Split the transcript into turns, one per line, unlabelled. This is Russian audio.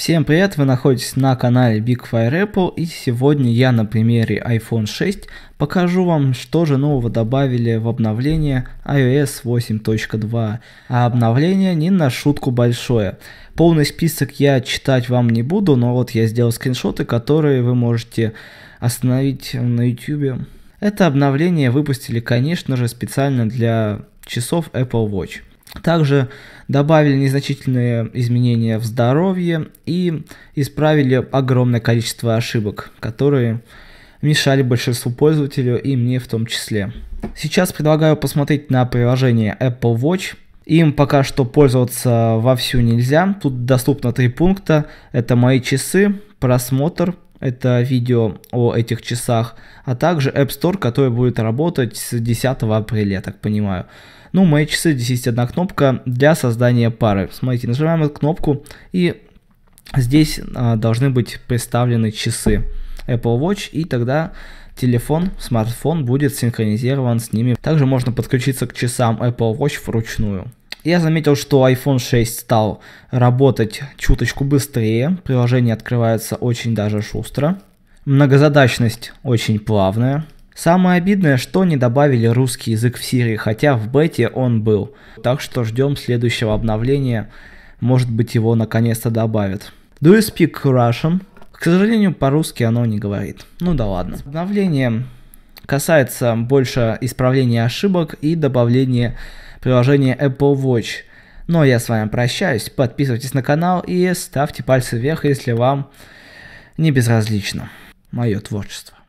Всем привет, вы находитесь на канале Big Fire Apple и сегодня я на примере iPhone 6 покажу вам, что же нового добавили в обновление iOS 8.2. А обновление не на шутку большое. Полный список я читать вам не буду, но вот я сделал скриншоты, которые вы можете остановить на YouTube. Это обновление выпустили, конечно же, специально для часов Apple Watch. Также добавили незначительные изменения в здоровье и исправили огромное количество ошибок, которые мешали большинству пользователю и мне в том числе. Сейчас предлагаю посмотреть на приложение Apple Watch. Им пока что пользоваться вовсю нельзя. Тут доступно три пункта. Это мои часы, просмотр, это видео о этих часах, а также App Store, который будет работать с 10 апреля, я так понимаю. Ну, мои часы, здесь есть одна кнопка для создания пары. Смотрите, нажимаем эту кнопку, и здесь а, должны быть представлены часы Apple Watch, и тогда телефон, смартфон будет синхронизирован с ними. Также можно подключиться к часам Apple Watch вручную. Я заметил, что iPhone 6 стал работать чуточку быстрее, Приложение открывается очень даже шустро, многозадачность очень плавная. Самое обидное, что не добавили русский язык в Сирии, хотя в бете он был. Так что ждем следующего обновления, может быть его наконец-то добавят. Do you speak Russian? К сожалению, по-русски оно не говорит. Ну да ладно. Обновление касается больше исправления ошибок и добавления приложение Apple Watch. Но ну, а я с вами прощаюсь, подписывайтесь на канал и ставьте пальцы вверх, если вам не безразлично мое творчество.